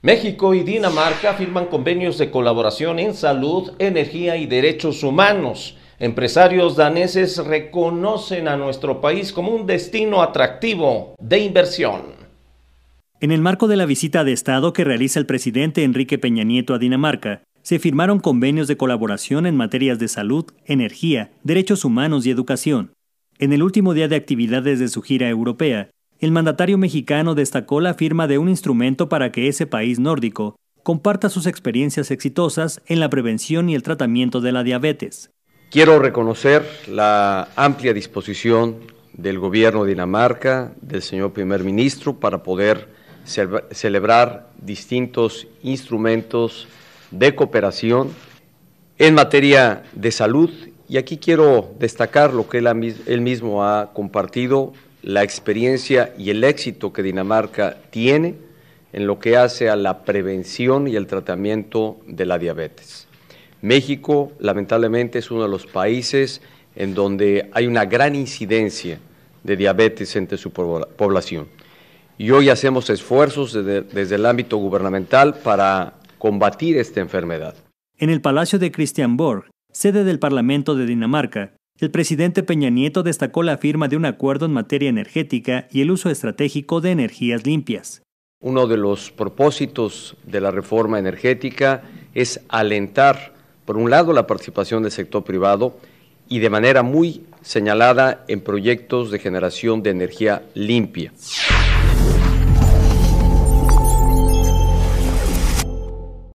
México y Dinamarca firman convenios de colaboración en salud, energía y derechos humanos. Empresarios daneses reconocen a nuestro país como un destino atractivo de inversión. En el marco de la visita de Estado que realiza el presidente Enrique Peña Nieto a Dinamarca, se firmaron convenios de colaboración en materias de salud, energía, derechos humanos y educación. En el último día de actividades de su gira europea, el mandatario mexicano destacó la firma de un instrumento para que ese país nórdico comparta sus experiencias exitosas en la prevención y el tratamiento de la diabetes. Quiero reconocer la amplia disposición del gobierno de Dinamarca, del señor primer ministro, para poder celebrar distintos instrumentos de cooperación en materia de salud y aquí quiero destacar lo que él, mismo ha compartido, la experiencia y el éxito que Dinamarca tiene en lo que hace a la prevención y el tratamiento de la diabetes. México, lamentablemente, es uno de los países en donde hay una gran incidencia de diabetes entre su población. Y hoy hacemos esfuerzos desde, el ámbito gubernamental para combatir esta enfermedad. En el Palacio de Christian Borg, sede del Parlamento de Dinamarca, el presidente Peña Nieto destacó la firma de un acuerdo en materia energética y el uso estratégico de energías limpias. Uno de los propósitos de la reforma energética es alentar, por un lado, la participación del sector privado y de manera muy señalada en proyectos de generación de energía limpia.